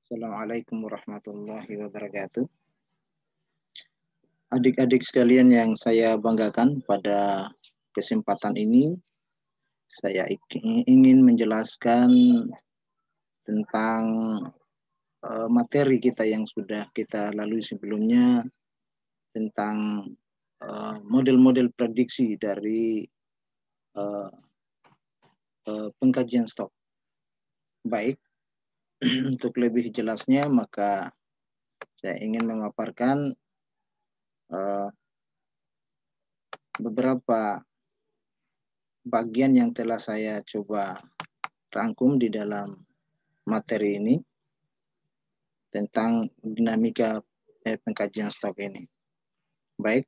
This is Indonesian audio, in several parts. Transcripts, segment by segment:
Assalamualaikum warahmatullahi wabarakatuh. Adik-adik sekalian yang saya banggakan pada kesempatan ini, saya ingin menjelaskan tentang eh, materi kita yang sudah kita lalui sebelumnya tentang eh, model-model prediksi dari eh, pengkajian stok. Baik, untuk lebih jelasnya maka saya ingin memaparkan uh, beberapa bagian yang telah saya coba rangkum di dalam materi ini tentang dinamika eh, pengkajian stok ini. Baik,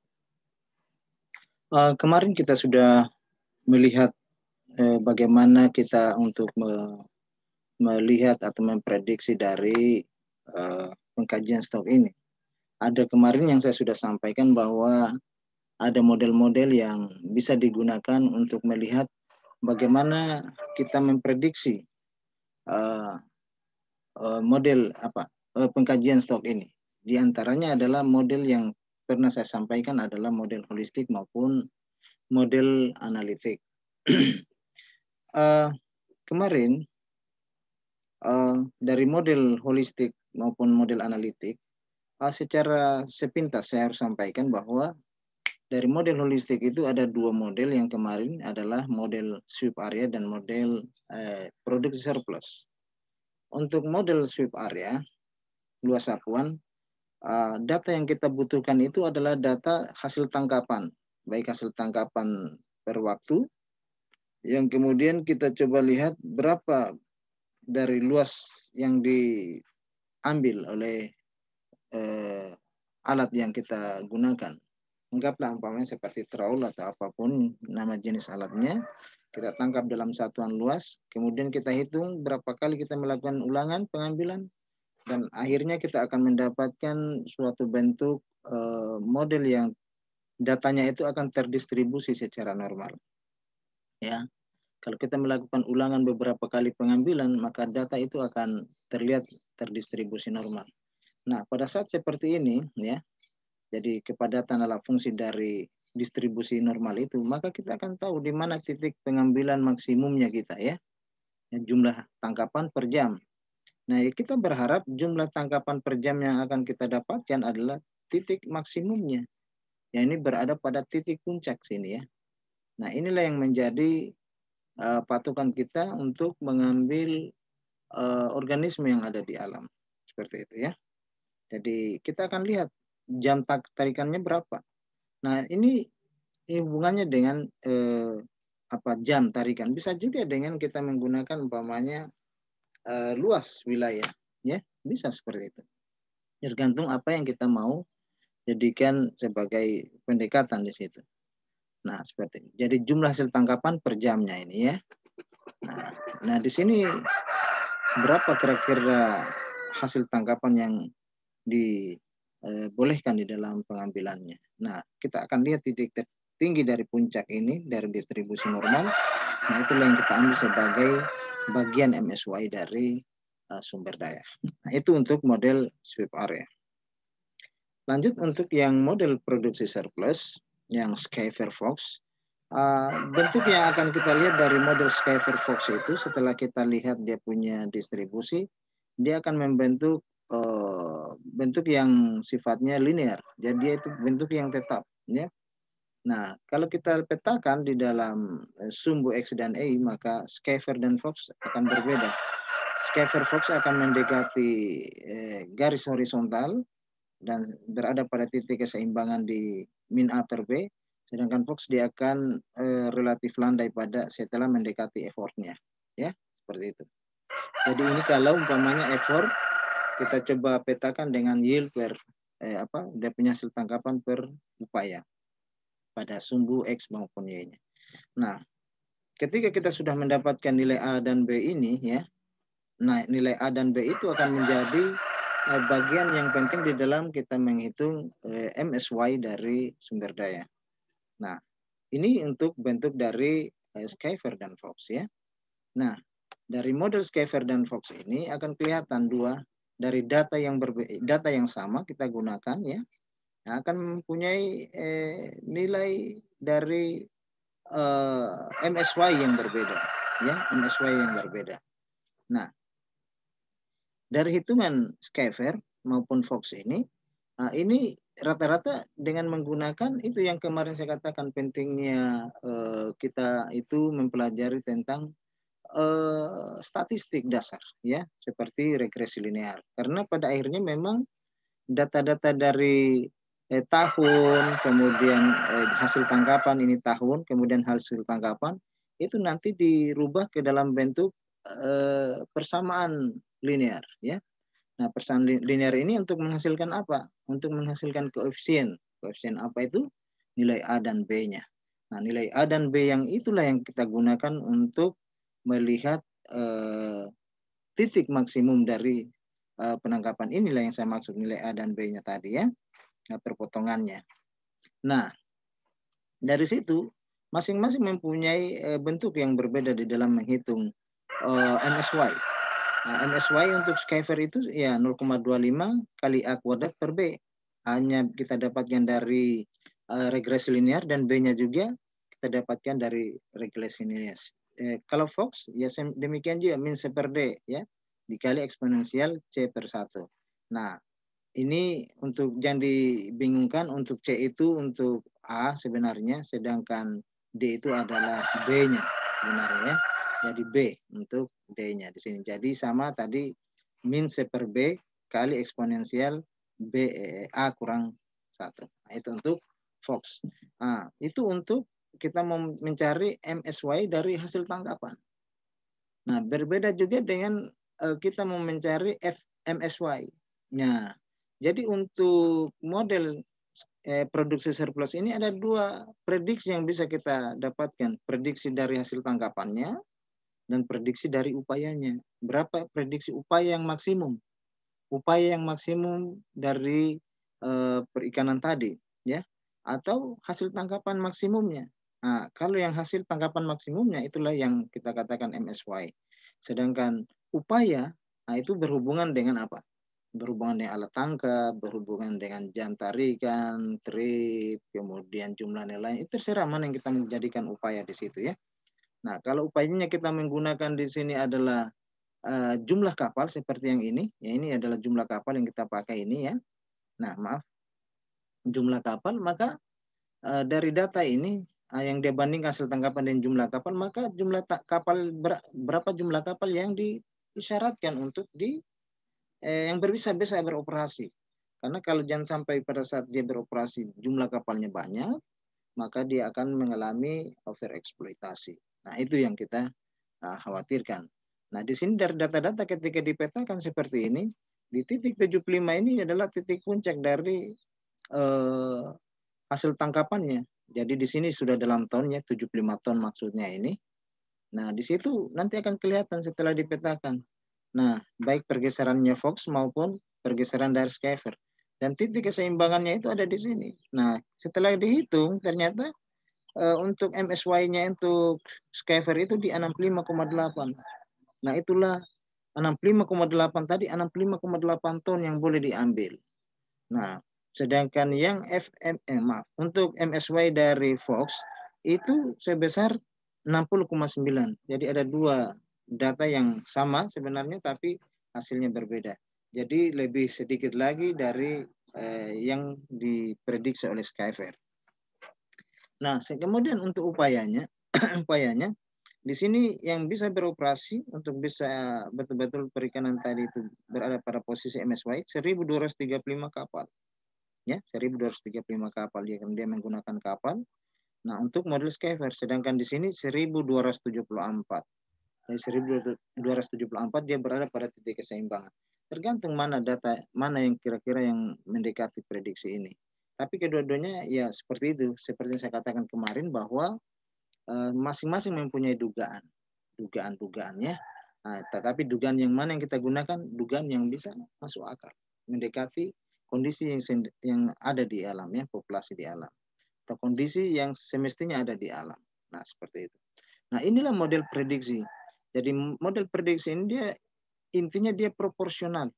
uh, kemarin kita sudah melihat eh, bagaimana kita untuk melihat atau memprediksi dari uh, pengkajian stok ini. Ada kemarin yang saya sudah sampaikan bahwa ada model-model yang bisa digunakan untuk melihat bagaimana kita memprediksi uh, uh, model apa uh, pengkajian stok ini. Di antaranya adalah model yang pernah saya sampaikan adalah model holistik maupun model analitik. uh, kemarin Eh, dari model holistik maupun model analitik eh, secara sepintas saya harus sampaikan bahwa dari model holistik itu ada dua model yang kemarin adalah model sweep area dan model uh, eh, product surplus. Untuk model sweep area luas sapuan data yang kita butuhkan itu adalah data hasil tangkapan baik hasil tangkapan per waktu yang kemudian kita coba lihat berapa dari luas yang diambil oleh eh, alat yang kita gunakan. Anggaplah umpamanya seperti trawl atau apapun nama jenis alatnya, kita tangkap dalam satuan luas, kemudian kita hitung berapa kali kita melakukan ulangan pengambilan, dan akhirnya kita akan mendapatkan suatu bentuk eh, model yang datanya itu akan terdistribusi secara normal. Ya, kalau kita melakukan ulangan beberapa kali pengambilan, maka data itu akan terlihat terdistribusi normal. Nah, pada saat seperti ini, ya, jadi kepadatan adalah fungsi dari distribusi normal itu, maka kita akan tahu di mana titik pengambilan maksimumnya kita, ya, ya jumlah tangkapan per jam. Nah, ya, kita berharap jumlah tangkapan per jam yang akan kita dapatkan adalah titik maksimumnya. Ya, ini berada pada titik puncak sini ya. Nah, inilah yang menjadi uh, eh, patokan kita untuk mengambil uh, organisme yang ada di alam. Seperti itu ya. Jadi kita akan lihat jam tarikannya berapa. Nah, ini hubungannya dengan uh, apa jam tarikan. Bisa juga dengan kita menggunakan umpamanya uh, luas wilayah, ya. Bisa seperti itu. Tergantung apa yang kita mau jadikan sebagai pendekatan di situ. Nah, seperti ini. Jadi jumlah hasil tangkapan per jamnya ini ya. Nah, nah di sini berapa kira-kira hasil tangkapan yang dibolehkan eh, di dalam pengambilannya. Nah, kita akan lihat titik tertinggi dari puncak ini dari distribusi normal. Nah, itulah yang kita ambil sebagai bagian MSY dari eh, sumber daya. Nah, itu untuk model sweep area. Lanjut untuk yang model produksi surplus yang Sky Firefox. Uh, bentuk yang akan kita lihat dari model Sky Firefox itu setelah kita lihat dia punya distribusi, dia akan membentuk uh, bentuk yang sifatnya linear. Jadi dia itu bentuk yang tetap. Ya. Nah, kalau kita petakan di dalam eh, sumbu X dan Y, maka Skyfer dan Fox akan berbeda. Skyfer Fox akan mendekati eh, garis horizontal, dan berada pada titik keseimbangan di min A per B, sedangkan Fox dia akan eh, relatif landai pada setelah mendekati effortnya, ya seperti itu. Jadi ini kalau umpamanya effort kita coba petakan dengan yield per eh, apa dia punya hasil tangkapan per upaya pada sumbu x maupun y-nya. Nah, ketika kita sudah mendapatkan nilai a dan b ini ya, nah nilai a dan b itu akan menjadi Eh, bagian yang penting di dalam kita menghitung eh, MSY dari sumber daya. Nah, ini untuk bentuk dari eh, Skyfer dan Fox ya. Nah, dari model Skyfer dan Fox ini akan kelihatan dua dari data yang data yang sama kita gunakan ya nah, akan mempunyai eh, nilai dari eh, MSY yang berbeda ya MSY yang berbeda. Nah, dari hitungan Skyfair maupun Fox ini, ah, ini rata-rata dengan menggunakan itu yang kemarin saya katakan pentingnya eh, kita itu mempelajari tentang eh, statistik dasar ya seperti regresi linear karena pada akhirnya memang data-data dari eh, tahun kemudian eh, hasil tangkapan ini tahun kemudian hasil tangkapan itu nanti dirubah ke dalam bentuk eh, persamaan linear ya. Nah, persamaan linear ini untuk menghasilkan apa? Untuk menghasilkan koefisien. Koefisien apa itu? Nilai A dan B-nya. Nah, nilai A dan B yang itulah yang kita gunakan untuk melihat eh, titik maksimum dari eh, penangkapan inilah yang saya maksud nilai A dan B-nya tadi ya. Nah, perpotongannya. Nah, dari situ masing-masing mempunyai eh, bentuk yang berbeda di dalam menghitung eh, NSY. Nah, MSY untuk Skyver itu ya 0,25 kali A kuadrat per B. Hanya kita dapatkan dari uh, regresi linear dan B-nya juga kita dapatkan dari regresi linear. Eh, kalau Fox ya demikian juga min C per D ya dikali eksponensial C per 1. Nah, ini untuk jangan dibingungkan untuk C itu untuk A sebenarnya sedangkan D itu adalah B-nya sebenarnya ya jadi B untuk D-nya di sini. Jadi sama tadi min C per B kali eksponensial B e, e A kurang 1. Nah, itu untuk Fox. Nah, itu untuk kita mencari MSY dari hasil tangkapan. Nah, berbeda juga dengan uh, kita mau mencari fmsy nya jadi untuk model eh, produksi surplus ini ada dua prediksi yang bisa kita dapatkan. Prediksi dari hasil tangkapannya dan prediksi dari upayanya. Berapa prediksi upaya yang maksimum? Upaya yang maksimum dari e, perikanan tadi, ya? Atau hasil tangkapan maksimumnya. Nah, kalau yang hasil tangkapan maksimumnya itulah yang kita katakan MSY. Sedangkan upaya nah itu berhubungan dengan apa? Berhubungan dengan alat tangkap, berhubungan dengan jam tarikan, trip, kemudian jumlah nilai. Itu terserah mana yang kita menjadikan upaya di situ ya. Nah, kalau upayanya kita menggunakan di sini adalah uh, jumlah kapal seperti yang ini. Ya, ini adalah jumlah kapal yang kita pakai ini ya. Nah, maaf. Jumlah kapal, maka uh, dari data ini uh, yang dia banding hasil tangkapan dan jumlah kapal, maka jumlah kapal ber berapa jumlah kapal yang diisyaratkan untuk di eh, yang berbisa-bisa beroperasi. Karena kalau jangan sampai pada saat dia beroperasi jumlah kapalnya banyak, maka dia akan mengalami over eksploitasi. Nah, itu yang kita ah, khawatirkan. Nah, di sini dari data-data ketika dipetakan seperti ini, di titik 75 ini adalah titik puncak dari eh, hasil tangkapannya. Jadi di sini sudah dalam tonnya, 75 ton maksudnya ini. Nah, di situ nanti akan kelihatan setelah dipetakan. Nah, baik pergeserannya Fox maupun pergeseran dari Skyver. Dan titik keseimbangannya itu ada di sini. Nah, setelah dihitung ternyata Eh, untuk MSY-nya untuk Skyver itu di 65,8. Nah, itulah 65,8 tadi 65,8 ton yang boleh diambil. Nah, sedangkan yang FM eh, maaf, untuk MSY dari Fox itu sebesar 60,9. Jadi ada dua data yang sama sebenarnya tapi hasilnya berbeda. Jadi lebih sedikit lagi dari eh, yang diprediksi oleh Skyver. Nah, kemudian untuk upayanya, upayanya di sini yang bisa beroperasi untuk bisa eh, betul-betul perikanan tadi itu berada pada posisi MSY 1235 kapal. Ya, 1235 kapal dia dia menggunakan kapal. Nah, untuk model skiver sedangkan di sini 1274. Jadi 1274 dia berada pada titik keseimbangan. Tergantung mana data mana yang kira-kira yang mendekati prediksi ini. Tapi kedua-duanya ya seperti itu, seperti yang saya katakan kemarin bahwa eh, masing-masing mempunyai dugaan, dugaan-dugaannya. Nah, tetapi dugaan yang mana yang kita gunakan? Dugaan yang bisa masuk akal, mendekati kondisi yang yang ada di alam ya, populasi di alam atau kondisi yang semestinya ada di alam. Nah, seperti itu. Nah, inilah model prediksi. Jadi model prediksi ini dia intinya dia proporsional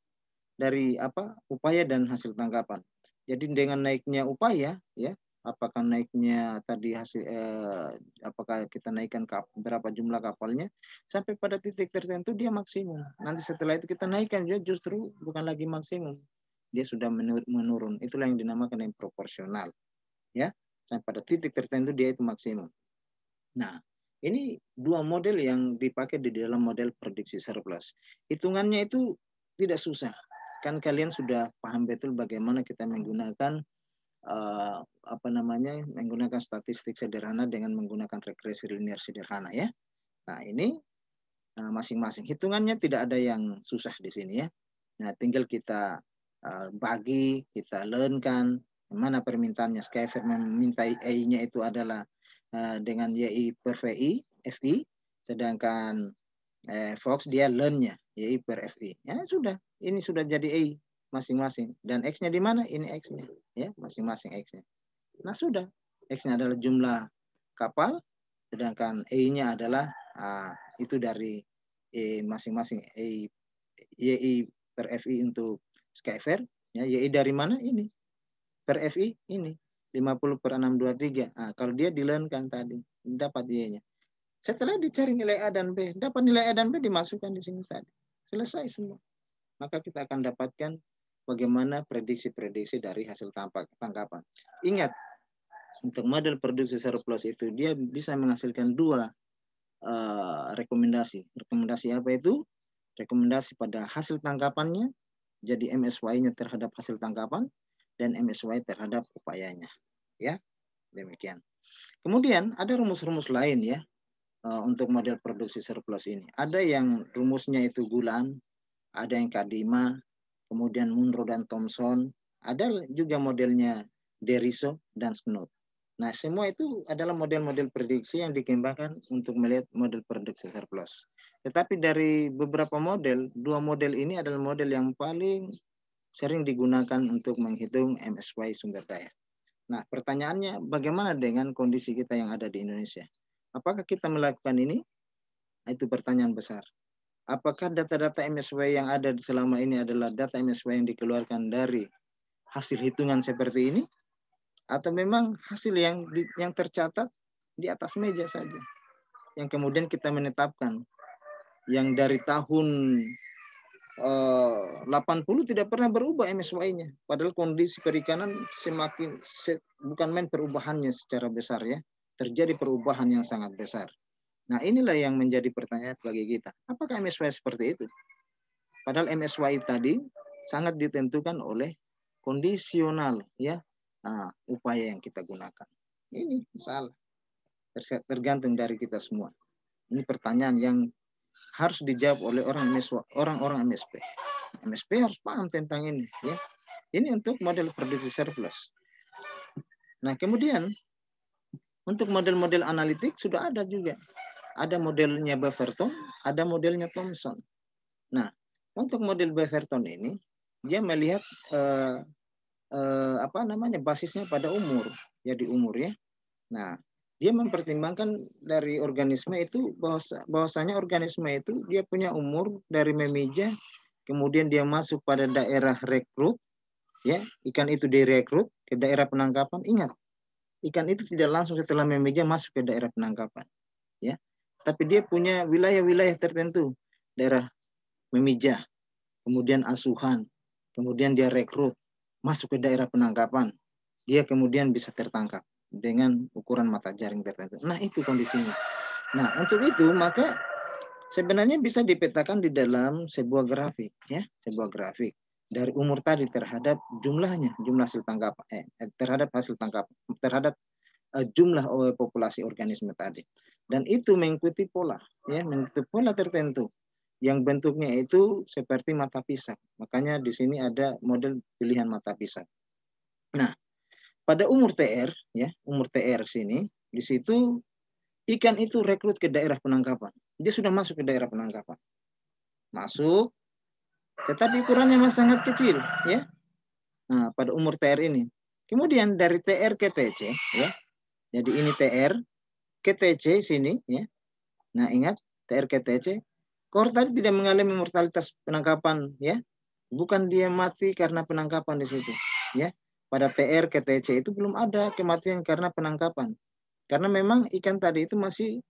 dari apa upaya dan hasil tangkapan. Jadi dengan naiknya upaya ya, apakah naiknya tadi hasil eh, apakah kita naikkan kap, berapa jumlah kapalnya sampai pada titik tertentu dia maksimum. Nanti setelah itu kita naikkan juga justru bukan lagi maksimum. Dia sudah menur menurun. Itulah yang dinamakan yang proporsional. Ya, sampai pada titik tertentu dia itu maksimum. Nah, ini dua model yang dipakai di dalam model prediksi surplus. Hitungannya itu tidak susah kan kalian sudah paham betul bagaimana kita menggunakan uh, apa namanya menggunakan statistik sederhana dengan menggunakan regresi linear sederhana ya. Nah ini eh, masing-masing uh, hitungannya tidak ada yang susah di sini ya. Nah tinggal kita uh, bagi, kita learnkan mana permintaannya. Skyfer meminta e nya itu adalah uh, dengan YI per VI, FI, sedangkan eh, Fox dia learn-nya YI per FI. Ya sudah, ini sudah jadi a masing-masing. Dan X-nya di mana? Ini X-nya. Ya, masing-masing X-nya. Nah sudah, X-nya adalah jumlah kapal, sedangkan E-nya adalah ah, itu dari E masing-masing E YI per I untuk Skyfair. Ya, YI dari mana? Ini. Per I ini. 50 per 623. Ah, kalau dia dilenkan tadi, dapat Y-nya. Setelah dicari nilai A dan B, dapat nilai A dan B dimasukkan di sini tadi. Selesai semua. Maka kita akan dapatkan bagaimana prediksi-prediksi dari hasil tangkapan. Ingat, untuk model produksi surplus itu dia bisa menghasilkan dua uh, rekomendasi. Rekomendasi apa itu? Rekomendasi pada hasil tangkapannya, jadi MSY-nya terhadap hasil tangkapan, dan MSY terhadap upayanya. Ya, demikian. Kemudian ada rumus-rumus lain ya Eh, untuk model produksi surplus ini. Ada yang rumusnya itu Gulan, ada yang Kadima, kemudian Munro dan Thomson, ada juga modelnya Deriso dan Snow. Nah, semua itu adalah model-model prediksi yang dikembangkan untuk melihat model produksi surplus. Tetapi dari beberapa model, dua model ini adalah model yang paling sering digunakan untuk menghitung MSY sumber daya. Nah, pertanyaannya bagaimana dengan kondisi kita yang ada di Indonesia? Apakah kita melakukan ini? Nah, itu pertanyaan besar. Apakah data-data MSW yang ada selama ini adalah data MSW yang dikeluarkan dari hasil hitungan seperti ini? Atau memang hasil yang di, yang tercatat di atas meja saja? Yang kemudian kita menetapkan yang dari tahun 80 eh, tidak pernah berubah MSY-nya. Padahal kondisi perikanan semakin bukan main perubahannya secara besar ya terjadi perubahan yang sangat besar. Nah inilah yang menjadi pertanyaan bagi kita. Apakah MSY seperti itu? Padahal MSY tadi sangat ditentukan oleh kondisional ya nah, upaya yang kita gunakan. Ini masalah. Tergantung dari kita semua. Ini pertanyaan yang harus dijawab oleh orang MSW, orang-orang MSP. MSP harus paham tentang ini ya. Ini untuk model prediksi surplus. Nah, kemudian untuk model-model analitik sudah ada juga. Ada modelnya Beverton, ada modelnya Thomson. Nah, untuk model Beverton ini, dia melihat eh, eh, apa namanya basisnya pada umur, ya di umur ya. Nah, dia mempertimbangkan dari organisme itu bahwasanya organisme itu dia punya umur dari memijah, kemudian dia masuk pada daerah rekrut, ya ikan itu direkrut ke daerah penangkapan. Ingat, ikan itu tidak langsung setelah memeja masuk ke daerah penangkapan, ya. Tapi dia punya wilayah-wilayah tertentu, daerah memijah, kemudian asuhan, kemudian dia rekrut masuk ke daerah penangkapan, dia kemudian bisa tertangkap dengan ukuran mata jaring tertentu. Nah itu kondisinya. Nah untuk itu maka sebenarnya bisa dipetakan di dalam sebuah grafik, ya, sebuah grafik dari umur tadi terhadap jumlahnya, jumlah hasil tangkap eh, terhadap hasil tangkap terhadap eh, jumlah eh, populasi organisme tadi. Dan itu mengikuti pola, ya, mengikuti pola tertentu yang bentuknya itu seperti mata pisang. Makanya di sini ada model pilihan mata pisang. Nah, pada umur TR ya, umur TR sini, di situ ikan itu rekrut ke daerah penangkapan. Dia sudah masuk ke daerah penangkapan. Masuk tetapi ukurannya masih sangat kecil, ya. Nah, pada umur TR ini. Kemudian dari TR ke TC, ya. Jadi ini TR ke TC sini, ya. Nah, ingat TR ke TC, kor tadi tidak mengalami mortalitas penangkapan, ya. Bukan dia mati karena penangkapan di situ, ya. Pada TR ke TC itu belum ada kematian karena penangkapan. Karena memang ikan tadi itu masih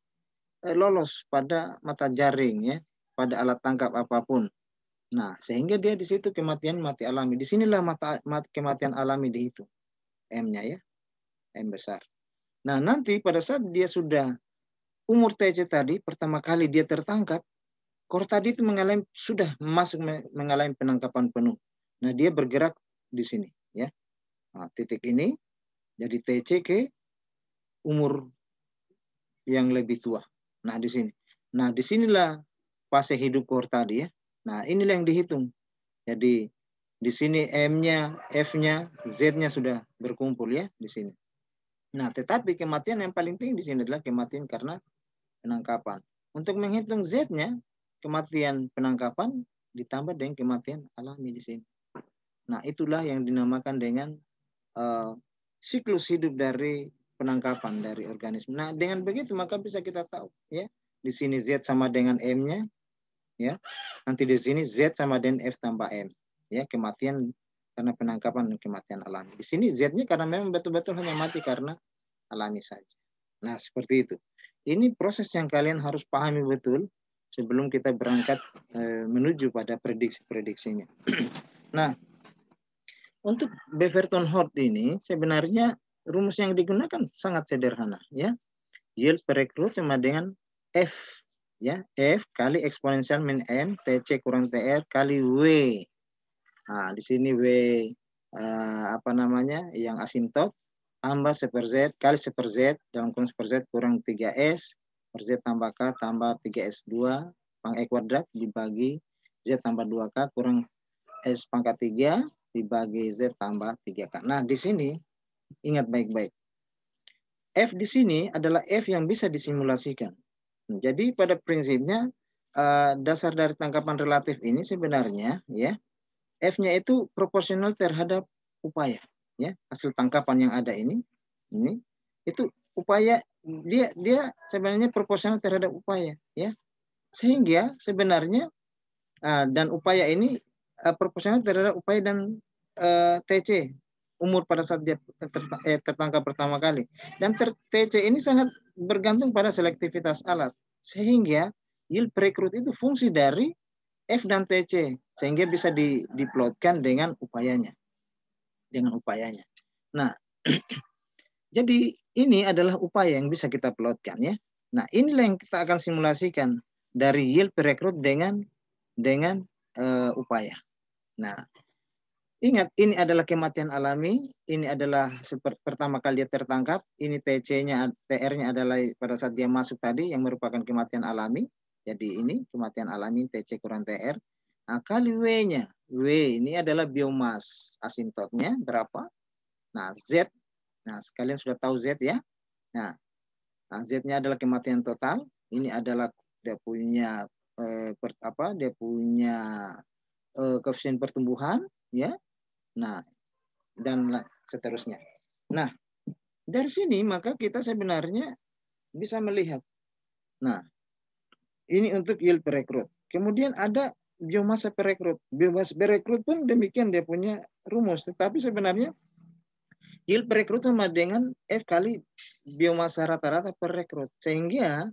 eh, lolos pada mata jaring ya, pada alat tangkap apapun. Nah, sehingga dia di situ kematian mati alami. Di sinilah mata, mati, kematian alami di dihitung. M-nya ya. M besar. Nah, nanti pada saat dia sudah umur TC tadi, pertama kali dia tertangkap, kor tadi itu mengalami sudah masuk mengalami penangkapan penuh. Nah, dia bergerak di sini ya. Nah, titik ini jadi TC ke umur yang lebih tua. Nah, di sini. Nah, di sinilah fase hidup kor tadi ya. Nah, inilah yang dihitung. Jadi di sini M-nya, F-nya, Z-nya sudah berkumpul ya di sini. Nah, tetapi kematian yang paling tinggi di sini adalah kematian karena penangkapan. Untuk menghitung Z-nya, kematian penangkapan ditambah dengan kematian alami di sini. Nah, itulah yang dinamakan dengan uh, siklus hidup dari penangkapan dari organisme. Nah, dengan begitu maka bisa kita tahu ya. Di sini Z sama dengan M-nya, ya nanti di sini z sama dengan f tambah m ya kematian karena penangkapan dan kematian alami di sini z-nya karena memang betul-betul hanya mati karena alami saja nah seperti itu ini proses yang kalian harus pahami betul sebelum kita berangkat e, menuju pada prediksi-prediksinya nah untuk Beverton Hort ini sebenarnya rumus yang digunakan sangat sederhana ya yield per recruit sama dengan F ya f kali eksponensial min m tc kurang tr kali w nah di sini w uh, apa namanya yang asimtot tambah seper z kali seper z dalam kurung seper z kurang 3s per z tambah k tambah 3s2 pang e kuadrat dibagi z tambah 2k kurang s pangkat 3 dibagi z tambah 3k nah di sini ingat baik-baik F di sini adalah F yang bisa disimulasikan. Jadi pada prinsipnya eh, dasar dari tangkapan relatif ini sebenarnya ya f-nya itu proporsional terhadap upaya ya hasil tangkapan yang ada ini ini itu upaya dia dia sebenarnya proporsional terhadap upaya ya sehingga sebenarnya eh, dan upaya ini eh, proporsional terhadap upaya dan TC umur pada saat dia eh, tertangkap pertama kali. Dan TC ini sangat bergantung pada selektivitas alat. Sehingga yield prekrut itu fungsi dari F dan TC. Sehingga bisa di diplotkan dengan upayanya. Dengan upayanya. Nah, jadi ini adalah upaya yang bisa kita plotkan ya. Nah, inilah yang kita akan simulasikan dari yield perekrut dengan dengan uh, upaya. Nah, Ingat, ini adalah kematian alami, ini adalah pertama kali dia tertangkap, ini TC-nya, TR-nya adalah pada saat dia masuk tadi yang merupakan kematian alami. Jadi ini kematian alami TC kurang TR. Nah, kali W-nya, W ini adalah biomas asintotnya berapa? Nah, Z. Nah, sekalian sudah tahu Z ya. Nah, nah, Z-nya adalah kematian total. Ini adalah dia punya eh, per, apa? Dia punya eh, koefisien pertumbuhan ya. Nah, dan seterusnya. Nah, dari sini maka kita sebenarnya bisa melihat. Nah, ini untuk yield perekrut. Kemudian ada biomasa perekrut. Biomasa perekrut pun demikian dia punya rumus, tetapi sebenarnya yield perekrut sama dengan F kali biomasa rata-rata perekrut. Sehingga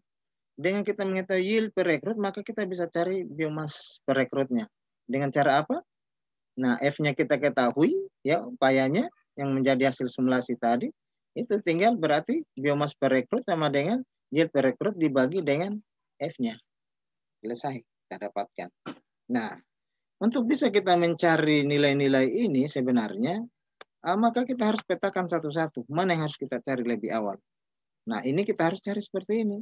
dengan kita mengetahui yield perekrut, maka kita bisa cari per perekrutnya. Dengan cara apa? Nah, F-nya kita ketahui ya upayanya yang menjadi hasil simulasi tadi itu tinggal berarti biomas perekrut sama dengan yield perekrut dibagi dengan F-nya. Selesai kita dapatkan. Nah, untuk bisa kita mencari nilai-nilai ini sebenarnya ah, maka kita harus petakan satu-satu mana yang harus kita cari lebih awal. Nah, ini kita harus cari seperti ini.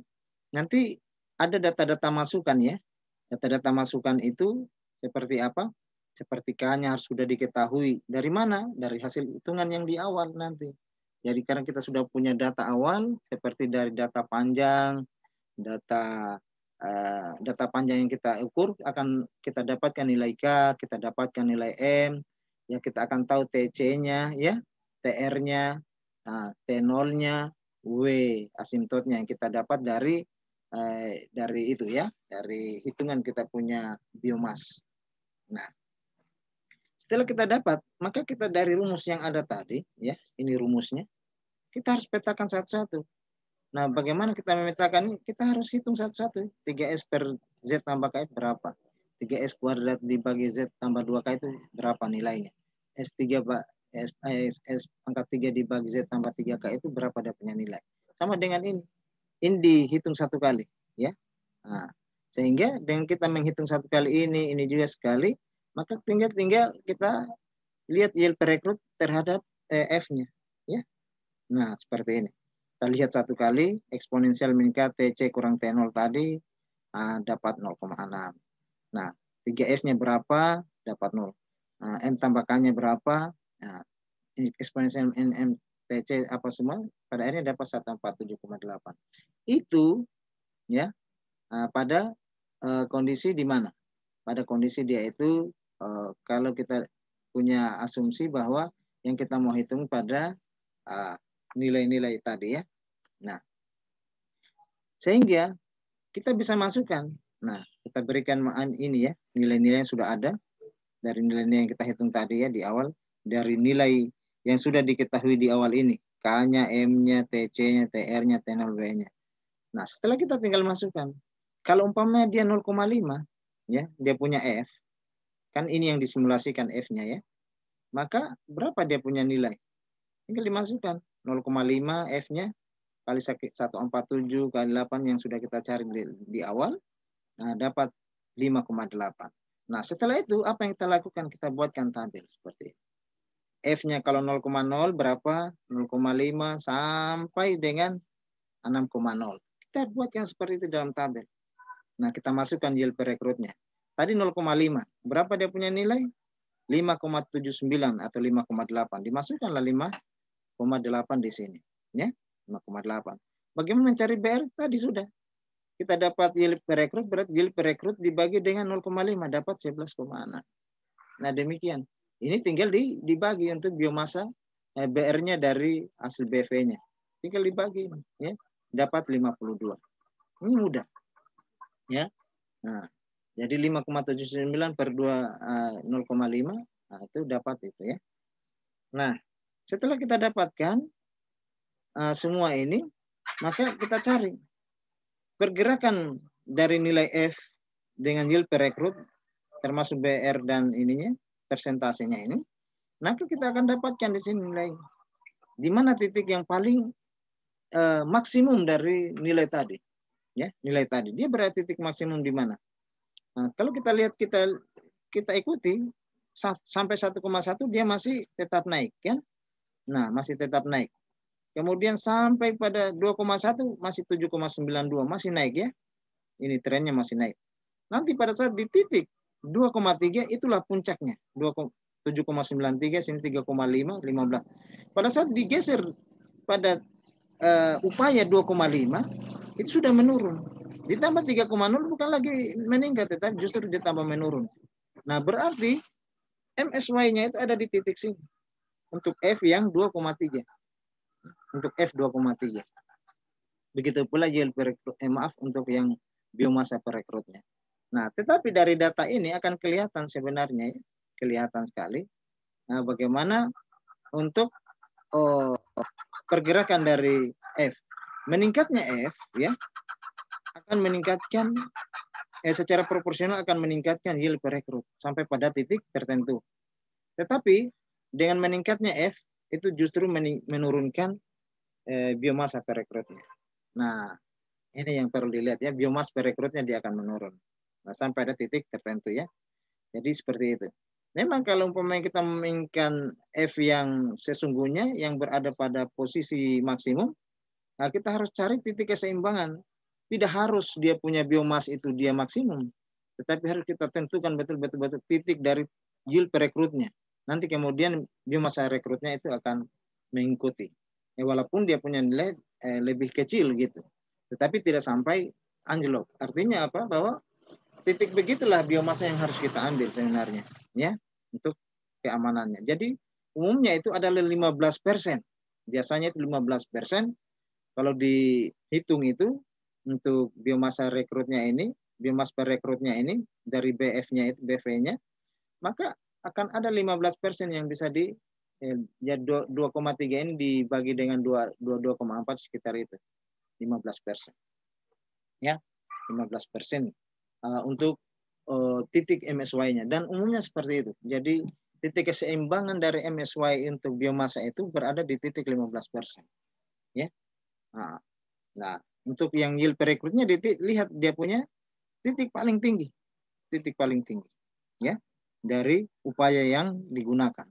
Nanti ada data-data masukan ya. Data-data masukan itu seperti apa? seperti harus sudah diketahui. Dari mana? Dari hasil hitungan yang di awal nanti. Jadi karena kita sudah punya data awal seperti dari data panjang, data uh, data panjang yang kita ukur akan kita dapatkan nilai K, kita dapatkan nilai M, ya kita akan tahu TC-nya, ya, TR-nya, nah, T0-nya, W asimtotnya yang kita dapat dari eh, dari itu ya, dari hitungan kita punya biomas. Nah, setelah kita dapat, maka kita dari rumus yang ada tadi, ya, ini rumusnya, kita harus petakan satu-satu. Nah, bagaimana kita memetakan ini? Kita harus hitung satu-satu. 3S per Z tambah K itu berapa? 3S kuadrat dibagi Z tambah 2K itu berapa nilainya? S3 eh, S, S, S pangkat 3 dibagi Z tambah 3K itu berapa punya nilai? Sama dengan ini. Ini dihitung satu kali. ya. Nah, sehingga dengan kita menghitung satu kali ini, ini juga sekali, maka tinggal tinggal kita lihat yield per perekrut terhadap eh, F-nya ya. Nah, seperti ini. Kita lihat satu kali eksponensial meningkat TC kurang T0 tadi ah, dapat 0,6. Nah, 3S-nya berapa? Dapat 0. Nah, M tambahkannya berapa? Nah, eksponensial M TC apa semua pada akhirnya dapat 147,8. Itu ya ah, pada eh, kondisi di mana? Pada kondisi dia itu Eh, kalau kita punya asumsi bahwa yang kita mau hitung pada eh, nilai-nilai uh, tadi ya. Nah, sehingga kita bisa masukkan. Nah, kita berikan ini ya, nilai-nilai yang sudah ada dari nilai-nilai yang kita hitung tadi ya di awal dari nilai yang sudah diketahui di awal ini, K-nya, M-nya, TC-nya, TR-nya, T0W-nya. Nah, setelah kita tinggal masukkan. Kalau umpamanya dia 0,5 ya, dia punya F, Kan ini yang disimulasikan F-nya ya. Maka berapa dia punya nilai? Tinggal dimasukkan. 0,5 F-nya kali 147 kali 8 yang sudah kita cari di, di awal. Nah, dapat 5,8. Nah, setelah itu apa yang kita lakukan? Kita buatkan tabel seperti ini. F-nya kalau 0,0 berapa? 0,5 sampai dengan 6,0. Kita buatkan seperti itu dalam tabel. Nah, kita masukkan yield per rekrutnya. Tadi 0,5. Berapa dia punya nilai? 5,79 atau 5,8. Dimasukkanlah 5,8 di sini. Ya, 5,8. Bagaimana mencari BR? Tadi sudah. Kita dapat yield per perekrut, berarti yield per perekrut dibagi dengan 0,5, dapat 11,6. Nah demikian. Ini tinggal di, dibagi untuk biomasa eh, BR-nya dari hasil BV-nya. Tinggal dibagi, ya. dapat 52. Ini mudah. ya. Nah, jadi 5,79 per 2 0,5 eh, nah, itu dapat itu ya. Nah, setelah kita dapatkan uh, semua ini, maka kita cari pergerakan dari nilai F dengan yield per rekrut termasuk BR dan ininya persentasenya ini. Nanti kita akan dapatkan di sini nilai di mana titik yang paling uh, maksimum dari nilai tadi. Ya, nilai tadi. Dia berada titik maksimum di mana? Nah, kalau kita lihat kita kita ikuti sampai 1,1 dia masih tetap naik ya. Nah, masih tetap naik. Kemudian sampai pada 2,1 masih 7,92 masih naik ya. Ini trennya masih naik. Nanti pada saat di titik 2,3 itulah puncaknya. 7,93 sini 3,5 15. Pada saat digeser pada uh, upaya 2,5 itu sudah menurun. Ditambah 3,0 bukan lagi meningkat, tetapi justru ditambah menurun. Nah, berarti MSY-nya itu ada di titik sini. Untuk F yang 2,3. Untuk F 2,3. Begitu pula yield per eh, maaf untuk yang biomasa perekrutnya. Nah, tetapi dari data ini akan kelihatan sebenarnya, ya, kelihatan sekali nah, bagaimana untuk oh, pergerakan dari F. Meningkatnya F ya akan meningkatkan eh, secara proporsional akan meningkatkan yield per rekrut sampai pada titik tertentu. Tetapi dengan meningkatnya F itu justru menurunkan eh, per rekrutnya. Nah, ini yang perlu dilihat ya, per rekrutnya dia akan menurun. Nah, sampai pada titik tertentu ya. Jadi seperti itu. Memang kalau umpamanya kita menginginkan F yang sesungguhnya yang berada pada posisi maksimum, nah kita harus cari titik keseimbangan tidak harus dia punya biomas itu dia maksimum, tetapi harus kita tentukan betul-betul titik dari yield perekrutnya. Nanti kemudian biomasa rekrutnya itu akan mengikuti. Eh, walaupun dia punya nilai eh, lebih kecil gitu, tetapi tidak sampai anjlok. Artinya apa? Bahwa titik begitulah biomasa yang harus kita ambil sebenarnya, ya, untuk keamanannya. Jadi umumnya itu adalah 15 persen. Biasanya itu 15 persen. Kalau dihitung itu untuk biomasa rekrutnya ini, biomasa per rekrutnya ini dari BF-nya itu BV-nya, maka akan ada 15% yang bisa di eh, ya 2,3 ini dibagi dengan 22,4 sekitar itu. 15%. Ya, 15% uh, ah, untuk eh, titik MSY-nya dan umumnya seperti itu. Jadi titik keseimbangan dari MSY untuk biomasa itu berada di titik 15%. Ya. Ah, nah untuk yang yield per perekrutnya lihat dia punya titik paling tinggi. Titik paling tinggi. Ya. Dari upaya yang digunakan.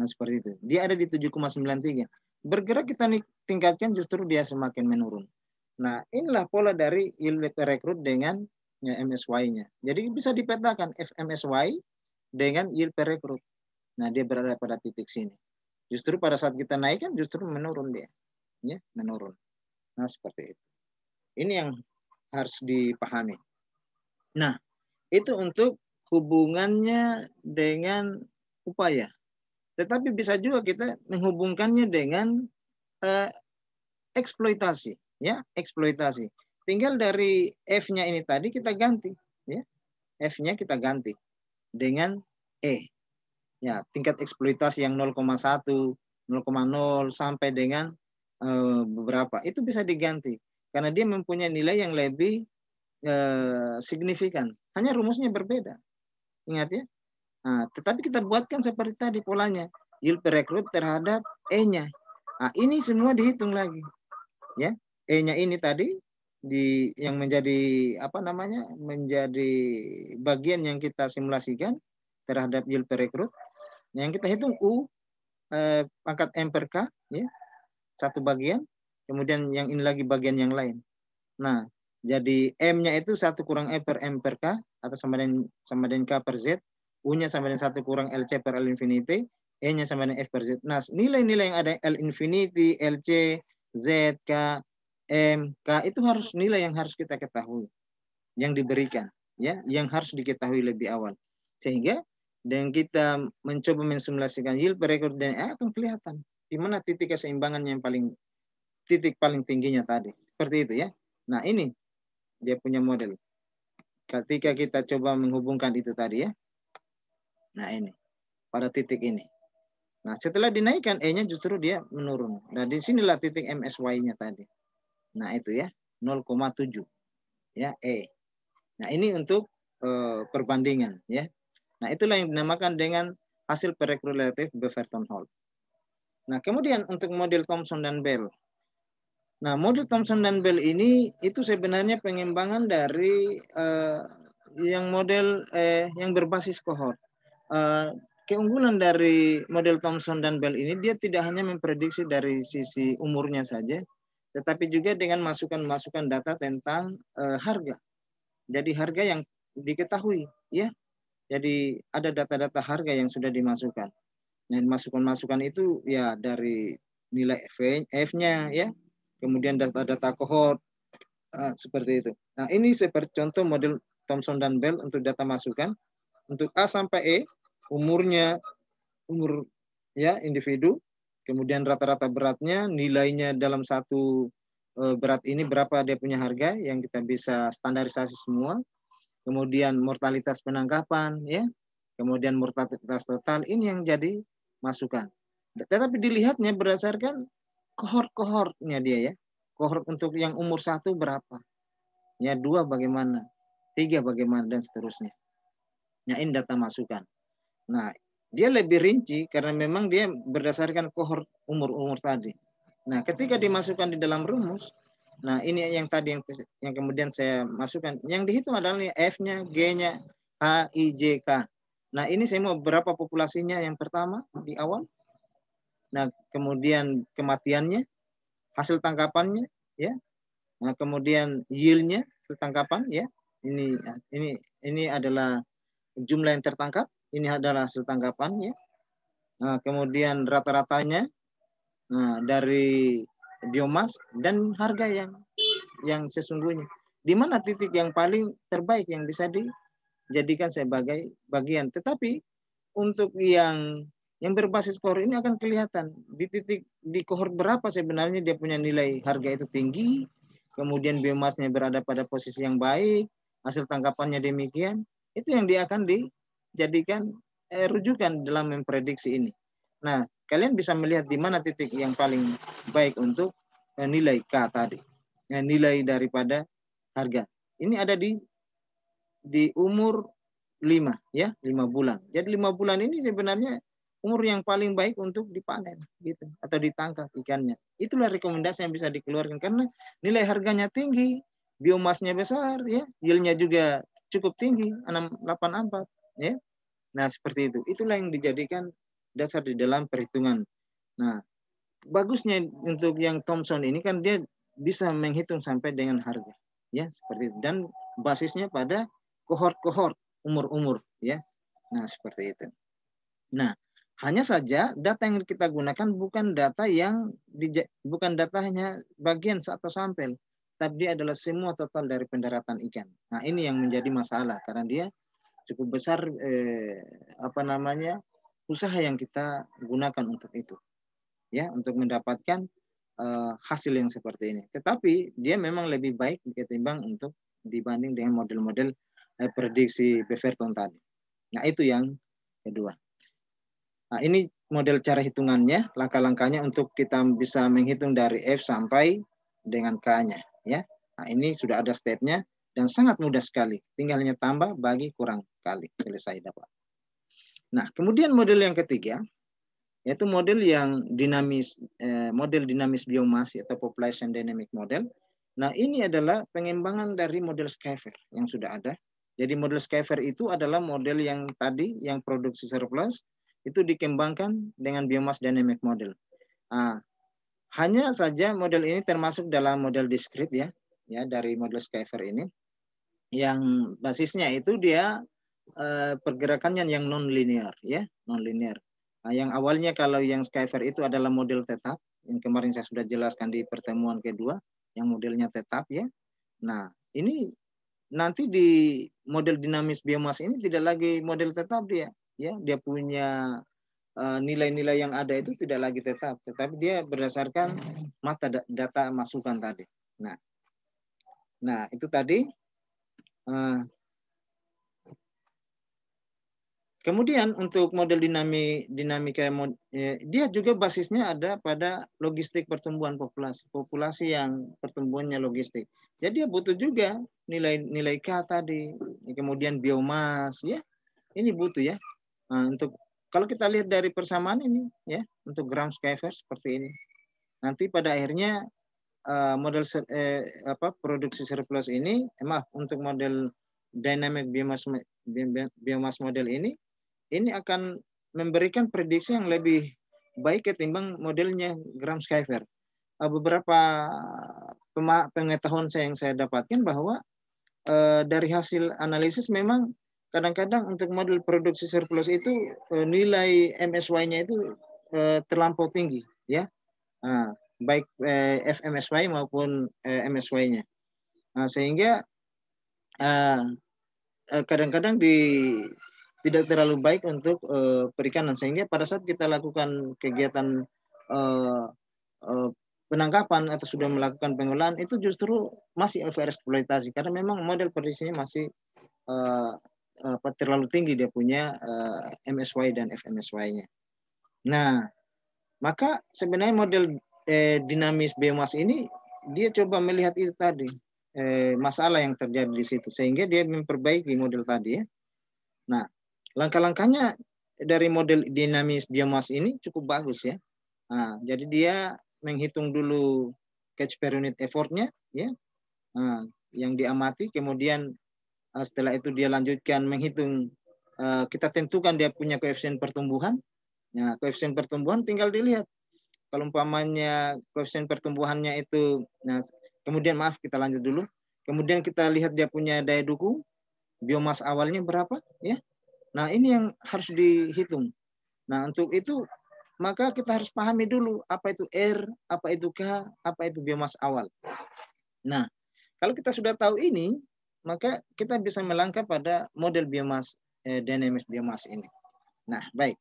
Nah, seperti itu. Dia ada di 7,93. Bergerak kita tingkatkan justru dia semakin menurun. Nah, inilah pola dari yield per perekrut dengan ya, MSY-nya. Jadi bisa dipetakan FMSY dengan yield per perekrut. Nah, dia berada pada titik sini. Justru pada saat kita naikkan justru menurun dia. Ya, menurun. Nah, seperti itu. Ini yang harus dipahami. Nah, itu untuk hubungannya dengan upaya. Tetapi bisa juga kita menghubungkannya dengan eh, eksploitasi, ya, eksploitasi. Tinggal dari F-nya ini tadi kita ganti, ya. F-nya kita ganti dengan E. Ya, tingkat eksploitasi yang 0,1, 0,0 sampai dengan eh, beberapa. Itu bisa diganti. Karena dia mempunyai nilai yang lebih eh, signifikan. Hanya rumusnya berbeda. Ingat ya. Nah, tetapi kita buatkan seperti tadi polanya. Yield per rekrut terhadap E-nya. Nah, ini semua dihitung lagi. Ya, E-nya ini tadi di yang menjadi apa namanya? menjadi bagian yang kita simulasikan terhadap yield per rekrut. Yang kita hitung U eh, pangkat M per K ya. Satu bagian kemudian yang ini lagi bagian yang lain. Nah, jadi M-nya itu satu kurang E per M per K atau sama dengan, sama dengan K per Z. U-nya sama dengan 1 kurang LC per L infinity. E-nya sama dengan F per Z. Nah, nilai-nilai yang ada L infinity, LC, Z, K, M, K itu harus nilai yang harus kita ketahui. Yang diberikan. ya Yang harus diketahui lebih awal. Sehingga dan kita mencoba mensimulasikan yield per record dan akan kelihatan di mana titik keseimbangan yang paling titik paling tingginya tadi. Seperti itu ya. Nah ini dia punya model. Ketika kita coba menghubungkan itu tadi ya. Nah ini. Pada titik ini. Nah setelah dinaikkan E-nya justru dia menurun. Nah disinilah titik MSY-nya tadi. Nah itu ya. 0,7. Ya E. Nah ini untuk uh, perbandingan ya. Nah itulah yang dinamakan dengan hasil perekrulatif Beverton Hall. Nah kemudian untuk model Thomson dan Bell. Nah, model Thomson dan Bell ini itu sebenarnya pengembangan dari uh, yang model eh, yang berbasis kohort. Uh, keunggulan dari model Thomson dan Bell ini dia tidak hanya memprediksi dari sisi umurnya saja, tetapi juga dengan masukan-masukan data tentang uh, harga. Jadi harga yang diketahui, ya. Jadi ada data-data harga yang sudah dimasukkan. Dan masukan-masukan itu ya dari nilai F-nya ya, kemudian data-data kohort eh, seperti itu. Nah, ini seperti contoh model Thomson dan Bell untuk data masukan untuk A sampai E umurnya umur ya individu, kemudian rata-rata beratnya, nilainya dalam satu eh, berat ini berapa dia punya harga yang kita bisa standarisasi semua. Kemudian mortalitas penangkapan ya. Kemudian mortalitas total ini yang jadi masukan. Tetapi dilihatnya berdasarkan kohort-kohortnya dia ya. Kohort untuk yang umur satu berapa? Ya dua bagaimana? Tiga bagaimana dan seterusnya. Ya, ini data masukan. Nah dia lebih rinci karena memang dia berdasarkan kohort umur-umur tadi. Nah ketika dimasukkan di dalam rumus, nah ini yang tadi yang yang kemudian saya masukkan, yang dihitung adalah F-nya, G-nya, H, I, J, K. Nah ini saya mau berapa populasinya yang pertama di awal? Nah, kemudian kematiannya, hasil tangkapannya, ya. Nah, kemudian yieldnya, hasil tangkapan, ya. Ini ini ini adalah jumlah yang tertangkap. Ini adalah hasil tangkapan, ya. Nah, kemudian rata-ratanya nah, dari biomas dan harga yang yang sesungguhnya. Di mana titik yang paling terbaik yang bisa dijadikan sebagai bagian. Tetapi untuk yang yang berbasis kohort ini akan kelihatan di titik di kohort berapa sebenarnya dia punya nilai harga itu tinggi, kemudian biomasnya berada pada posisi yang baik, hasil tangkapannya demikian, itu yang dia akan dijadikan eh, rujukan dalam memprediksi ini. Nah, kalian bisa melihat di mana titik yang paling baik untuk eh, nilai K tadi, eh, nilai daripada harga. Ini ada di di umur 5 ya, 5 bulan. Jadi lima bulan ini sebenarnya umur yang paling baik untuk dipanen gitu atau ditangkap ikannya. Itulah rekomendasi yang bisa dikeluarkan karena nilai harganya tinggi, biomasnya besar ya, yieldnya juga cukup tinggi 684 ya. Nah, seperti itu. Itulah yang dijadikan dasar di dalam perhitungan. Nah, bagusnya untuk yang Thomson ini kan dia bisa menghitung sampai dengan harga ya seperti itu dan basisnya pada kohort-kohort umur-umur ya. Nah, seperti itu. Nah, hanya saja data yang kita gunakan bukan data yang bukan data hanya bagian satu sampel, tapi dia adalah semua total dari pendaratan ikan. Nah ini yang menjadi masalah karena dia cukup besar eh, apa namanya usaha yang kita gunakan untuk itu, ya untuk mendapatkan eh, hasil yang seperti ini. Tetapi dia memang lebih baik ketimbang untuk dibanding dengan model-model eh, prediksi Beverton tadi. Nah itu yang kedua. Nah, ini model cara hitungannya, langkah-langkahnya untuk kita bisa menghitung dari F sampai dengan K-nya. ya. Nah, ini sudah ada stepnya dan sangat mudah sekali. tinggalnya tambah bagi kurang kali. Selesai dapat. Nah, kemudian model yang ketiga, yaitu model yang dinamis, eh, model dinamis biomas atau population dynamic model. Nah, ini adalah pengembangan dari model Skyfer yang sudah ada. Jadi model Skyfer itu adalah model yang tadi yang produksi surplus itu dikembangkan dengan biomass dynamic model. Nah, hanya saja model ini termasuk dalam model diskrit ya, ya dari model Skyfer ini, yang basisnya itu dia eh, pergerakannya yang non linear ya, non linear. Nah, yang awalnya kalau yang Skyfer itu adalah model tetap yang kemarin saya sudah jelaskan di pertemuan kedua, yang modelnya tetap ya. Nah ini nanti di model dinamis biomass ini tidak lagi model tetap dia, ya dia punya eh, nilai-nilai yang ada itu tidak lagi tetap, tetapi dia berdasarkan hmm. mata data masukan tadi. Nah, nah itu tadi. Eh, kemudian untuk model dinami, dinamika ya, dia juga basisnya ada pada logistik pertumbuhan populasi, populasi yang pertumbuhannya logistik. Jadi dia butuh juga nilai-nilai K tadi, kemudian biomas ya. Ini butuh ya Nah, untuk kalau kita lihat dari persamaan ini ya untuk gram skyver seperti ini nanti pada akhirnya uh, model eh, apa produksi surplus ini eh, maaf untuk model dynamic biomass biomass model ini ini akan memberikan prediksi yang lebih baik ketimbang modelnya gram skyver eh, beberapa pengetahuan saya yang saya dapatkan bahwa eh, dari hasil analisis memang kadang-kadang untuk model produksi surplus itu eh, nilai MSY-nya itu eh, terlampau tinggi ya nah, baik eh, FMSY maupun MSY-nya nah, sehingga kadang-kadang di tidak terlalu baik untuk perikanan sehingga pada saat kita lakukan kegiatan penangkapan atau sudah melakukan pengolahan itu justru masih over eksploitasi karena memang model produksinya masih apa terlalu tinggi dia punya uh, eh, MSY dan FMSY-nya. Nah, maka sebenarnya model eh, dinamis biomas ini dia coba melihat itu tadi eh, masalah yang terjadi di situ sehingga dia memperbaiki model tadi ya. Nah, langkah-langkahnya dari model dinamis biomas ini cukup bagus ya. Nah, jadi dia menghitung dulu catch per unit effortnya ya. Nah, yang diamati kemudian Eh, setelah itu dia lanjutkan menghitung eh, kita tentukan dia punya koefisien pertumbuhan. Nah, koefisien pertumbuhan tinggal dilihat. Kalau umpamanya koefisien pertumbuhannya itu, nah, kemudian maaf kita lanjut dulu. Kemudian kita lihat dia punya daya dukung, biomas awalnya berapa, ya. Nah, ini yang harus dihitung. Nah, untuk itu maka kita harus pahami dulu apa itu R, apa itu K, apa itu biomas awal. Nah, kalau kita sudah tahu ini, maka kita bisa melangkah pada model biomas eh, dinamis biomas ini. Nah, baik.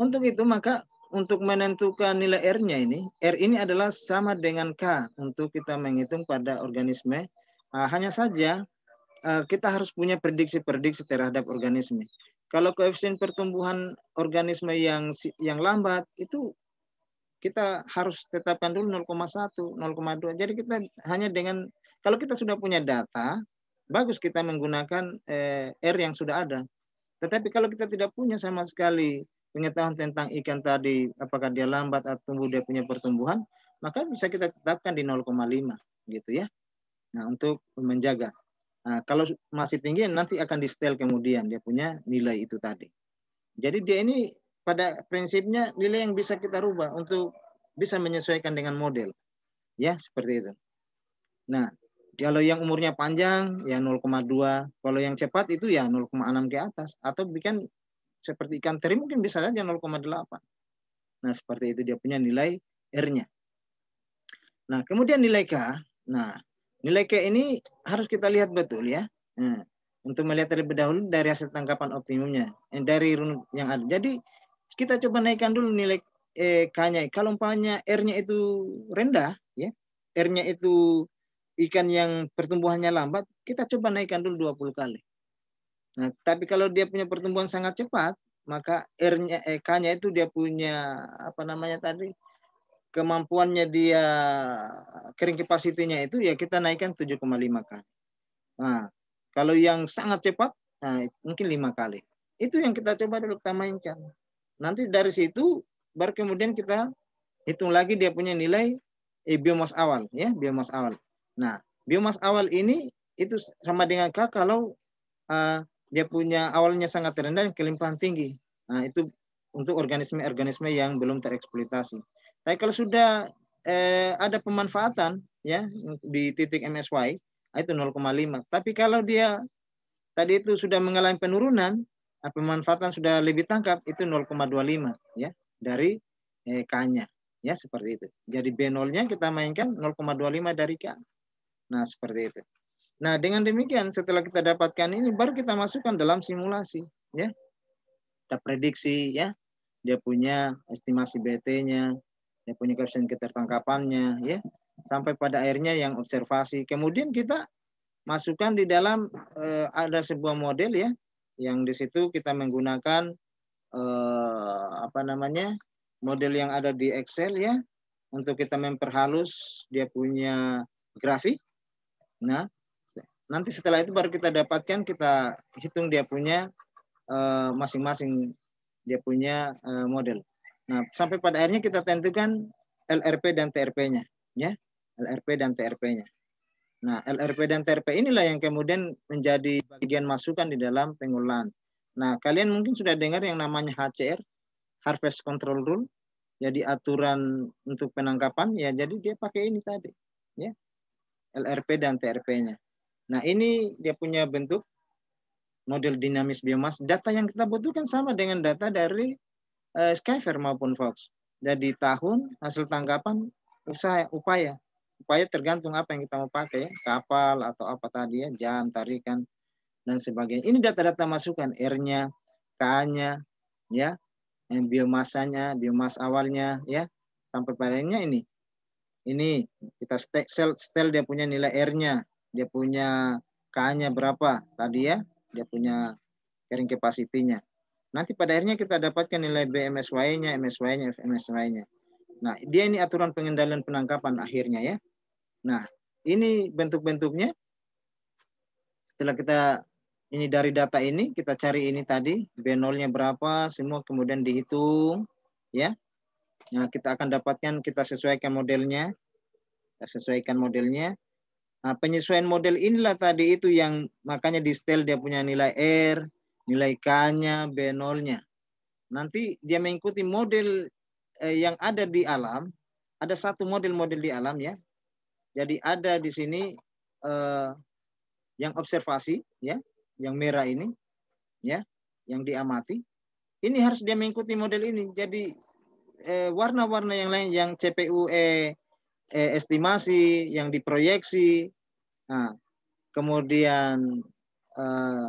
Untuk itu maka untuk menentukan nilai R-nya ini, R ini adalah sama dengan K untuk kita menghitung pada organisme. Nah, hanya saja eh, kita harus punya prediksi-prediksi terhadap organisme. Kalau koefisien pertumbuhan organisme yang yang lambat itu kita harus tetapkan dulu 0,1, 0,2. Jadi kita hanya dengan kalau kita sudah punya data, bagus kita menggunakan eh, R yang sudah ada. Tetapi kalau kita tidak punya sama sekali pengetahuan tentang ikan tadi, apakah dia lambat atau tumbuh dia punya pertumbuhan, maka bisa kita tetapkan di 0,5 gitu ya. Nah, untuk menjaga. Nah, kalau masih tinggi nanti akan di setel kemudian dia punya nilai itu tadi. Jadi dia ini pada prinsipnya nilai yang bisa kita rubah untuk bisa menyesuaikan dengan model. Ya, seperti itu. Nah, kalau yang umurnya panjang ya 0,2, kalau yang cepat itu ya 0,6 ke atas atau bahkan seperti ikan teri mungkin bisa saja 0,8. Nah, seperti itu dia punya nilai R-nya. Nah, kemudian nilai K. Nah, nilai K ini harus kita lihat betul ya. Nah, untuk melihat terlebih dahulu dari hasil tangkapan optimumnya, eh, dari runut yang ada. Jadi, kita coba naikkan dulu nilai eh, K-nya. Kalau umpamanya R-nya itu rendah, ya, R-nya itu ikan yang pertumbuhannya lambat, kita coba naikkan dulu 20 kali. Nah, tapi kalau dia punya pertumbuhan sangat cepat, maka R-nya eh, K-nya itu dia punya apa namanya tadi? kemampuannya dia kering kapasitinya itu ya kita naikkan 7,5 kali. Nah, kalau yang sangat cepat nah, mungkin 5 kali. Itu yang kita coba dulu kita mainkan. Nanti dari situ baru kemudian kita hitung lagi dia punya nilai eh, biomas awal ya, biomas awal. Nah, biomas awal ini itu sama dengan K kalau uh, dia punya awalnya sangat rendah dan kelimpahan tinggi. Nah, itu untuk organisme-organisme yang belum tereksploitasi. Tapi kalau sudah eh, ada pemanfaatan ya di titik MSY nah, itu 0,5. Tapi kalau dia tadi itu sudah mengalami penurunan, nah, pemanfaatan sudah lebih tangkap itu 0,25 ya dari eh, K-nya ya seperti itu. Jadi B0-nya kita mainkan 0,25 dari K. Nah, seperti itu. Nah, dengan demikian setelah kita dapatkan ini baru kita masukkan dalam simulasi, ya. Kita prediksi ya, dia punya estimasi BT-nya, dia punya koefisien ketertangkapannya, ya. Sampai pada akhirnya yang observasi. Kemudian kita masukkan di dalam eh, ada sebuah model ya yang di situ kita menggunakan eh, apa namanya? model yang ada di Excel ya untuk kita memperhalus dia punya grafik Nah, nanti setelah itu baru kita dapatkan kita hitung dia punya eh, masing-masing uh, dia punya uh, model. Nah, sampai pada akhirnya kita tentukan LRP dan TRP-nya, ya. LRP dan TRP-nya. Nah, LRP dan TRP inilah yang kemudian menjadi bagian masukan di dalam pengolahan. Nah, kalian mungkin sudah dengar yang namanya HCR, Harvest Control Rule. Jadi aturan untuk penangkapan ya jadi dia pakai ini tadi, ya. LRP dan TRP-nya. Nah, ini dia punya bentuk model dinamis biomas. Data yang kita butuhkan sama dengan data dari uh, Skyfair maupun Fox. Jadi tahun, hasil tangkapan, usaha, upaya. Upaya tergantung apa yang kita mau pakai, kapal atau apa tadi ya, jam, tarikan, dan sebagainya. Ini data-data masukan, R-nya, K-nya, ya, biomasanya, biomas awalnya, ya, sampai pada ini ini kita setel setel dia punya nilai R-nya, dia punya K-nya berapa tadi ya, dia punya carrying capacity-nya. Nanti pada akhirnya kita dapatkan nilai BMSY-nya, MSY-nya, FMSY-nya. Nah, dia ini aturan pengendalian penangkapan akhirnya ya. Nah, ini bentuk-bentuknya. Setelah kita ini dari data ini, kita cari ini tadi, B0-nya berapa, semua kemudian dihitung. ya Nah, kita akan dapatkan, kita sesuaikan modelnya. Kita sesuaikan modelnya. Nah, penyesuaian model inilah tadi itu yang makanya di style dia punya nilai R, nilai K-nya, B0-nya. Nanti dia mengikuti model eh, yang ada di alam. Ada satu model-model di alam ya. Jadi ada di sini eh, yang observasi ya, yang merah ini ya, yang diamati. Ini harus dia mengikuti model ini. Jadi Eh, warna-warna eh, yang lain yang CPU e, eh, estimasi, yang diproyeksi, nah, kemudian eh,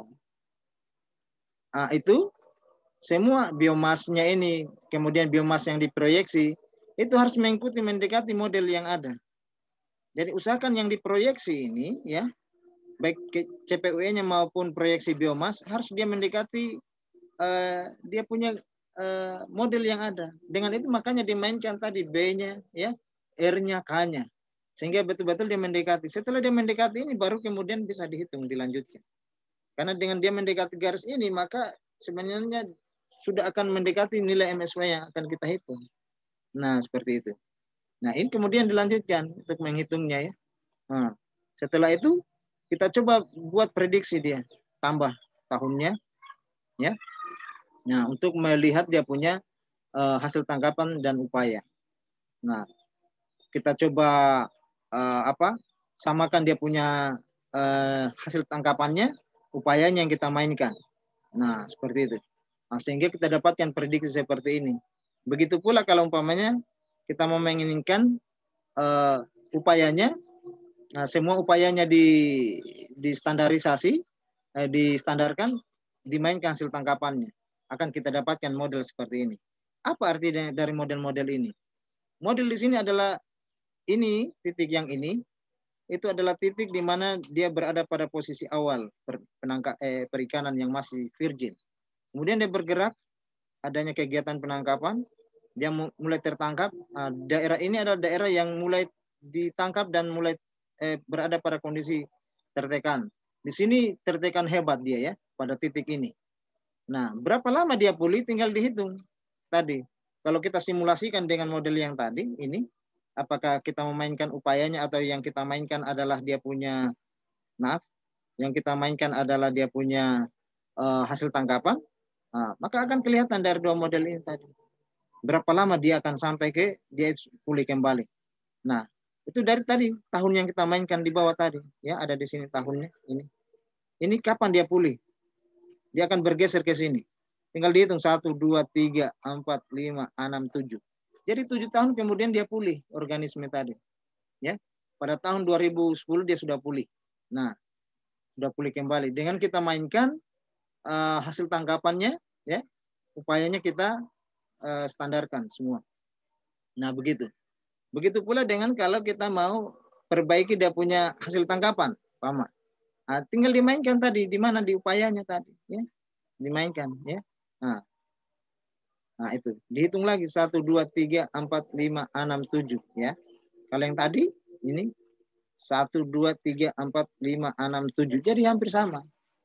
ah, itu semua biomasnya ini, kemudian biomas yang diproyeksi, itu harus mengikuti mendekati model yang ada. Jadi usahakan yang diproyeksi ini ya, baik CPUE-nya maupun proyeksi biomas harus dia mendekati eh, dia punya Eh, model yang ada. Dengan itu makanya dimainkan tadi B-nya, ya, R-nya, K-nya. Sehingga betul-betul dia mendekati. Setelah dia mendekati ini baru kemudian bisa dihitung, dilanjutkan. Karena dengan dia mendekati garis ini maka sebenarnya sudah akan mendekati nilai MSW yang akan kita hitung. Nah, seperti itu. Nah, ini kemudian dilanjutkan untuk menghitungnya ya. Nah, setelah itu kita coba buat prediksi dia. Tambah tahunnya, ya Nah, untuk melihat dia punya uh, hasil tangkapan dan upaya. Nah, kita coba uh, apa? Samakan dia punya uh, hasil tangkapannya, upayanya yang kita mainkan. Nah, seperti itu. Nah, sehingga kita dapatkan prediksi seperti ini. Begitu pula kalau umpamanya kita mau menginginkan uh, upayanya, nah, semua upayanya di standarisasi, eh, standarkan, dimainkan hasil tangkapannya akan kita dapatkan model seperti ini. Apa arti dari model-model ini? Model di sini adalah ini titik yang ini itu adalah titik di mana dia berada pada posisi awal penangka, eh, perikanan yang masih virgin. Kemudian dia bergerak, adanya kegiatan penangkapan, dia mulai tertangkap. Ah, daerah ini adalah daerah yang mulai ditangkap dan mulai eh, berada pada kondisi tertekan. Di sini tertekan hebat dia ya pada titik ini. Nah, berapa lama dia pulih tinggal dihitung tadi. Kalau kita simulasikan dengan model yang tadi, ini apakah kita memainkan upayanya atau yang kita mainkan adalah dia punya maaf, yang kita mainkan adalah dia punya uh, hasil tangkapan, nah, maka akan kelihatan dari dua model ini tadi. Berapa lama dia akan sampai ke dia pulih kembali. Nah, itu dari tadi tahun yang kita mainkan di bawah tadi, ya ada di sini tahunnya ini. Ini kapan dia pulih? Dia akan bergeser ke sini. Tinggal dihitung satu, dua, tiga, empat, lima, enam, tujuh. Jadi tujuh tahun kemudian dia pulih organisme tadi. Ya, Pada tahun 2010 dia sudah pulih. Nah, sudah pulih kembali. Dengan kita mainkan uh, hasil tangkapannya, ya upayanya kita uh, standarkan semua. Nah begitu. Begitu pula dengan kalau kita mau perbaiki dia punya hasil tangkapan, paham? Nah, tinggal dimainkan tadi di mana di upayanya tadi ya. Dimainkan ya. Nah. Nah, itu. Dihitung lagi satu dua tiga empat lima enam tujuh ya. Kalau yang tadi ini satu dua tiga empat lima enam tujuh Jadi hampir sama.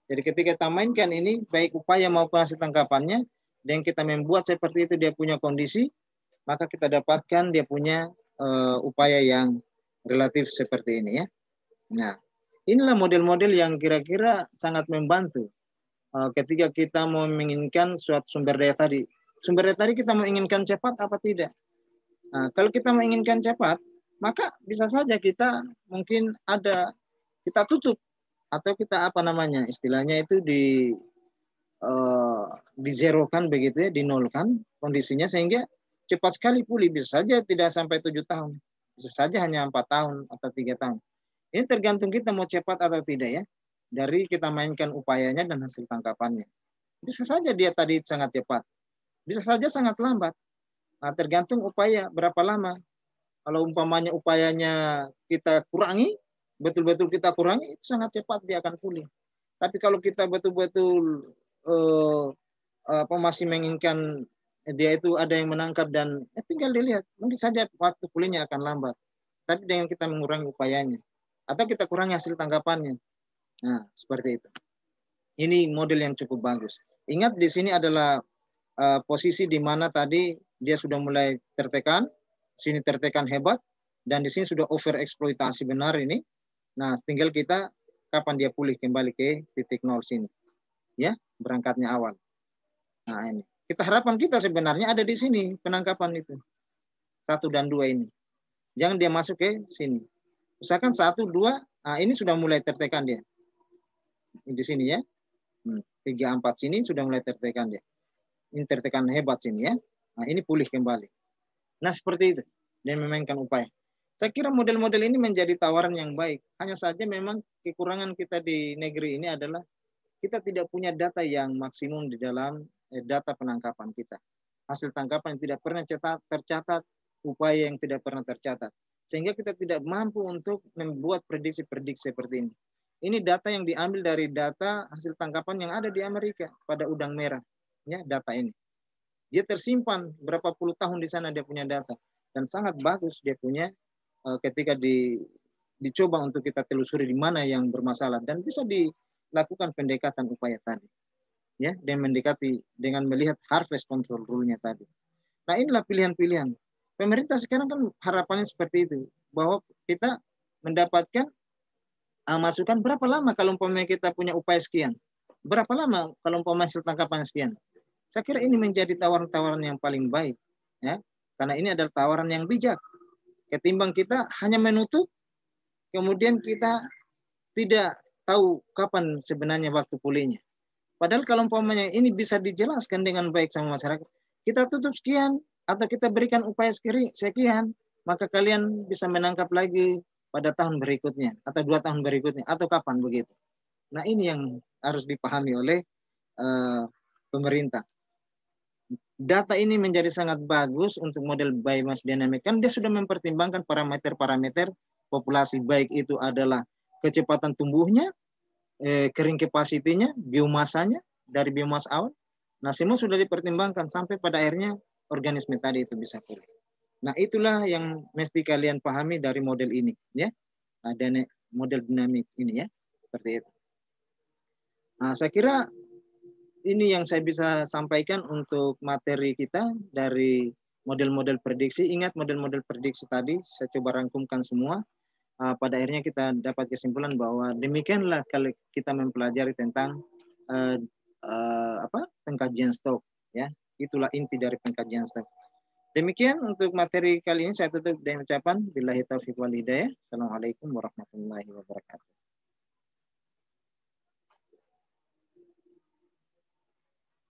Jadi ketika kita mainkan ini baik upaya maupun hasil tangkapannya dan kita membuat seperti itu dia punya kondisi maka kita dapatkan dia punya uh, upaya yang relatif seperti ini ya. Nah, Inilah model-model yang kira-kira sangat membantu eh, ketika kita mau menginginkan suatu sumber daya tadi. Sumber daya tadi kita mau inginkan cepat apa tidak? Nah, kalau kita mau inginkan cepat, maka bisa saja kita mungkin ada kita tutup atau kita apa namanya istilahnya itu di uh, dizerokan begitu ya, dinolkan kondisinya sehingga cepat sekali pulih bisa saja tidak sampai tujuh tahun, bisa saja hanya empat tahun atau tiga tahun. Ini tergantung kita mau cepat atau tidak ya. Dari kita mainkan upayanya dan hasil tangkapannya. Bisa saja dia tadi sangat cepat. Bisa saja sangat lambat. Nah, tergantung upaya berapa lama. Kalau umpamanya upayanya kita kurangi, betul-betul kita kurangi, itu sangat cepat dia akan pulih. Tapi kalau kita betul-betul eh, apa masih menginginkan dia itu ada yang menangkap dan eh, tinggal dilihat, mungkin saja waktu pulihnya akan lambat. Tapi dengan kita mengurangi upayanya atau kita kurangi hasil tangkapannya. Nah, seperti itu. Ini model yang cukup bagus. Ingat di sini adalah uh, posisi di mana tadi dia sudah mulai tertekan, sini tertekan hebat, dan di sini sudah over eksploitasi benar ini. Nah, tinggal kita kapan dia pulih kembali ke titik nol sini. Ya, berangkatnya awal. Nah, ini. Kita harapan kita sebenarnya ada di sini penangkapan itu. Satu dan dua ini. Jangan dia masuk ke sini. Misalkan satu, dua, nah ini sudah mulai tertekan dia. Di sini ya. Hmm, tiga, empat sini sudah mulai tertekan dia. Ini tertekan hebat sini ya. Nah ini pulih kembali. Nah seperti itu. dan memainkan upaya. Saya kira model-model ini menjadi tawaran yang baik. Hanya saja memang kekurangan kita di negeri ini adalah kita tidak punya data yang maksimum di dalam eh, data penangkapan kita. Hasil tangkapan yang tidak pernah tercatat, upaya yang tidak pernah tercatat sehingga kita tidak mampu untuk membuat prediksi-prediksi seperti ini. Ini data yang diambil dari data hasil tangkapan yang ada di Amerika pada udang merah, ya data ini. Dia tersimpan berapa puluh tahun di sana dia punya data dan sangat bagus dia punya eh, ketika di dicoba untuk kita telusuri di mana yang bermasalah dan bisa dilakukan pendekatan upaya tadi. Ya, dan mendekati dengan melihat harvest control rule-nya tadi. Nah, inilah pilihan-pilihan pemerintah sekarang kan harapannya seperti itu bahwa kita mendapatkan uh, masukan berapa lama kalau umpamanya kita punya upaya sekian berapa lama kalau umpamanya hasil tangkapan sekian saya kira ini menjadi tawaran-tawaran yang paling baik ya karena ini adalah tawaran yang bijak ketimbang kita hanya menutup kemudian kita tidak tahu kapan sebenarnya waktu pulihnya padahal kalau umpamanya ini bisa dijelaskan dengan baik sama masyarakat kita tutup sekian atau kita berikan upaya sekian, maka kalian bisa menangkap lagi pada tahun berikutnya atau dua tahun berikutnya atau kapan begitu. Nah ini yang harus dipahami oleh uh, pemerintah. Data ini menjadi sangat bagus untuk model biomass dynamic kan dia sudah mempertimbangkan parameter-parameter populasi baik itu adalah kecepatan tumbuhnya, eh, kering kapasitinya, biomasanya dari biomass awal. Nah semua sudah dipertimbangkan sampai pada akhirnya organisme tadi itu bisa pulih. Nah, itulah yang mesti kalian pahami dari model ini, ya. Ada nah, model dinamik ini ya, seperti itu. Nah, saya kira ini yang saya bisa sampaikan untuk materi kita dari model-model prediksi. Ingat model-model prediksi tadi, saya coba rangkumkan semua. Ah, pada akhirnya kita dapat kesimpulan bahwa demikianlah kalau kita mempelajari tentang uh, eh, apa pengkajian stok, ya Itulah inti dari pengkajian saya. Demikian untuk materi kali ini saya tutup dengan ucapan billahi taufiq wal hidayah. Assalamualaikum warahmatullahi wabarakatuh.